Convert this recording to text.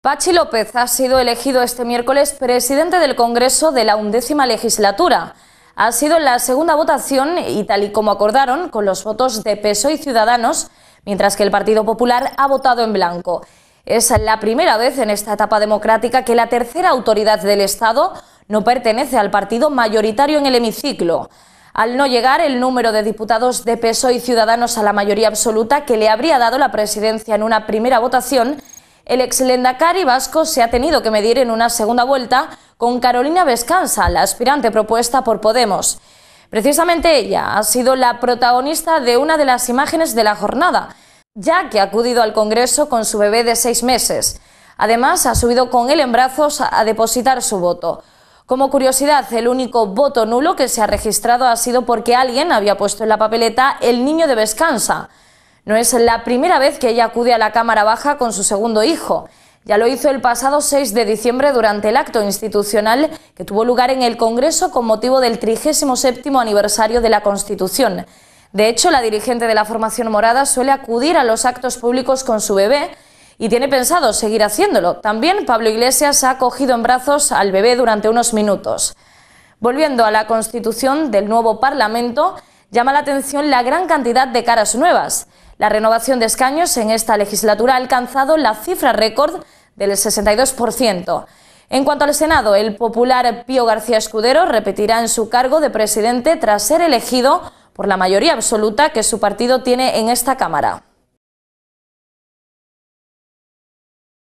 Pachi López ha sido elegido este miércoles presidente del Congreso de la undécima legislatura. Ha sido la segunda votación y tal y como acordaron con los votos de PSOE y Ciudadanos, mientras que el Partido Popular ha votado en blanco. Es la primera vez en esta etapa democrática que la tercera autoridad del Estado no pertenece al partido mayoritario en el hemiciclo. Al no llegar el número de diputados de PSOE y Ciudadanos a la mayoría absoluta que le habría dado la presidencia en una primera votación, el ex Lendakari vasco se ha tenido que medir en una segunda vuelta con Carolina Vescanza, la aspirante propuesta por Podemos. Precisamente ella ha sido la protagonista de una de las imágenes de la jornada, ya que ha acudido al Congreso con su bebé de seis meses. Además, ha subido con él en brazos a depositar su voto. Como curiosidad, el único voto nulo que se ha registrado ha sido porque alguien había puesto en la papeleta el niño de Vescanza. No es la primera vez que ella acude a la Cámara Baja con su segundo hijo. Ya lo hizo el pasado 6 de diciembre durante el acto institucional que tuvo lugar en el Congreso con motivo del 37 aniversario de la Constitución. De hecho, la dirigente de la formación morada suele acudir a los actos públicos con su bebé y tiene pensado seguir haciéndolo. También Pablo Iglesias ha cogido en brazos al bebé durante unos minutos. Volviendo a la constitución del nuevo Parlamento, llama la atención la gran cantidad de caras nuevas. La renovación de escaños en esta legislatura ha alcanzado la cifra récord del 62%. En cuanto al Senado, el popular Pío García Escudero repetirá en su cargo de presidente tras ser elegido por la mayoría absoluta que su partido tiene en esta Cámara.